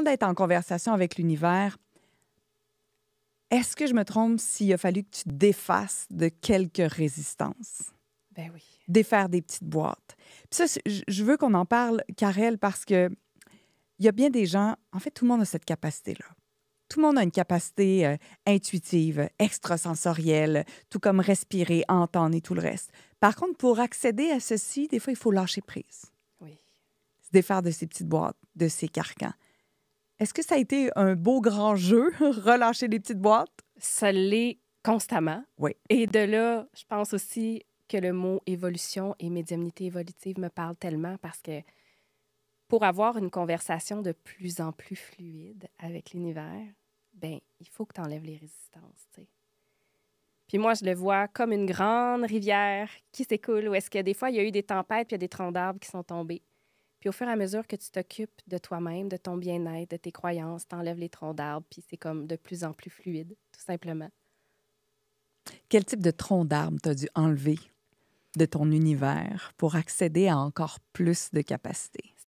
d'être en conversation avec l'univers, est-ce que je me trompe s'il a fallu que tu défasses de quelques résistances? Ben oui. Défaire des petites boîtes. Puis ça, je veux qu'on en parle, Karel, parce que il y a bien des gens, en fait, tout le monde a cette capacité-là. Tout le monde a une capacité euh, intuitive, extrasensorielle, tout comme respirer, entendre et tout le reste. Par contre, pour accéder à ceci, des fois, il faut lâcher prise. Oui. Se défaire de ces petites boîtes, de ces carcans. Est-ce que ça a été un beau grand jeu, relâcher les petites boîtes? Ça l'est constamment. Oui. Et de là, je pense aussi que le mot évolution et médiumnité évolutive me parle tellement parce que pour avoir une conversation de plus en plus fluide avec l'univers, ben il faut que tu enlèves les résistances, sais. Puis moi, je le vois comme une grande rivière qui s'écoule, où est-ce que des fois, il y a eu des tempêtes, puis il y a des troncs d'arbres qui sont tombés. Puis au fur et à mesure que tu t'occupes de toi-même, de ton bien-être, de tes croyances, tu enlèves les troncs d'arbres, puis c'est comme de plus en plus fluide, tout simplement. Quel type de tronc d'arbre t'as dû enlever de ton univers pour accéder à encore plus de capacités?